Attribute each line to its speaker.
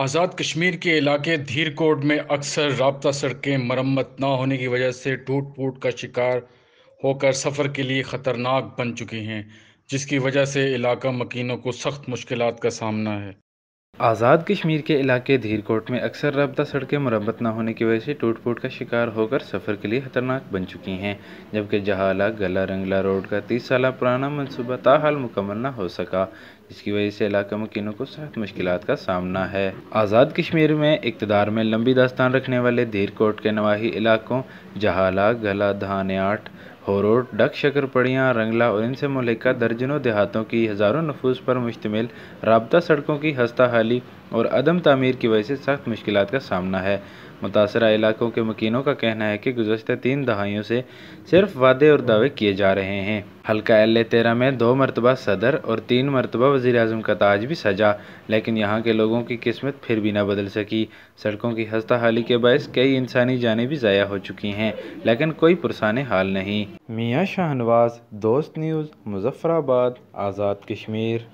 Speaker 1: आज़ाद कश्मीर के इलाके धीरकोट में अक्सर रबता सड़कें मरम्मत ना होने की वजह से टूट फूट का शिकार होकर सफ़र के लिए ख़तरनाक बन चुकी हैं जिसकी वजह से इलाका मकीनों को सख्त मुश्किल का सामना है
Speaker 2: आज़ाद कश्मीर के इलाके धीरकोट में अक्सर रबता सड़कें मरम्मत न होने की वजह से टूट फूट का शिकार होकर सफ़र के लिए खतरनाक बन चुकी हैं जबकि जहाला गला रंगला रोड का तीस साल पुराना मनसूबा ताहाल मुकम्मल न हो सका जिसकी वजह से इलाके में को सख्त मुश्किल का सामना है आज़ाद कश्मीर में इकतदार में लंबी दास्तान रखने वाले धीरकोट के नवाही इलाकों जहाला गला धान्याट होरोड डक शक्करपड़ियाँ रंगला और इनसे मुलिका दर्जनों देहातों की हज़ारों नफूस पर मुश्तमिल रबता सड़कों की हस्ता हाली और अदम तमीर की वजह से सख्त मुश्किल का सामना है मुतासर इलाकों के मकीनों का कहना है कि गुजशत तीन दहाइयों से सिर्फ वादे और दावे किए जा रहे हैं हल्का एल तेरह में दो मरतबा सदर और तीन मरतबा वजी अजम का ताज भी सजा लेकिन यहाँ के लोगों की किस्मत फिर भी ना बदल सकी सड़कों की हस्ता हाली के बायस कई इंसानी जानें भी ज़ाया हो चुकी हैं लेकिन कोई पुरसान हाल नहीं मियाँ शाहनवाज दोस्त न्यूज़ मुजफ्फराबाद आज़ाद कश्मीर